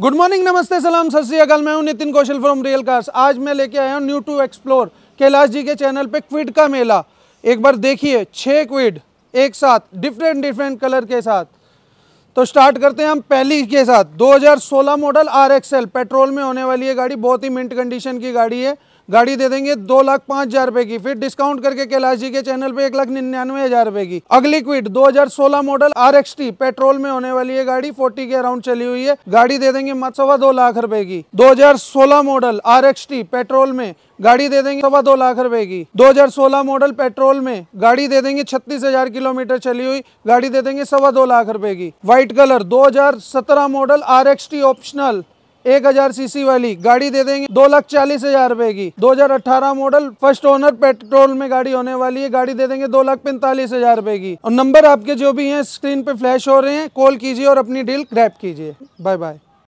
good morning नमस्ते सलाम सत श्रीकाल मैं हूं Nitin Kaushal from real cars आज मैं लेके आया हूं new to explore Kailash ji के चैनल पे क्विड का मेला एक बार देखिए छः क्विड एक साथ डिफरेंट डिफरेंट कलर के साथ तो स्टार्ट करते हैं हम पहली के साथ 2016 मॉडल आर पेट्रोल में होने वाली है गाड़ी बहुत ही मिंट कंडीशन की गाड़ी है गाड़ी दे देंगे दो लाख पांच हज़ार रुपए की फिर डिस्काउंट करके कैलाश जी के चैनल पे एक लाख निन्यानवे हज़ार रुपए की अगली क्विड 2016 मॉडल आर पेट्रोल में होने वाली है गाड़ी 40 के अराउंड चली हुई है गाड़ी दे देंगे मत सवा दो लाख रुपए की 2016 मॉडल आर पेट्रोल में गाड़ी दे देंगे सवा दो लाख रुपए की 2016 मॉडल पेट्रोल में गाड़ी दे देंगे छत्तीस हजार किलोमीटर चली हुई गाड़ी दे देंगे सवा दो लाख रुपए की white colour 2017 model R optional एक हजार सीसी वाली गाड़ी दे देंगे दो लाख चालीस हजार रुपए की 2018 मॉडल फर्स्ट ओनर पेट्रोल में गाड़ी होने वाली है गाड़ी दे देंगे दो लाख पैंतालीस हजार रुपए की और नंबर आपके जो भी हैं स्क्रीन पे फ्लैश हो रहे हैं कॉल कीजिए और अपनी डील ग्रैप कीजिए बाय बाय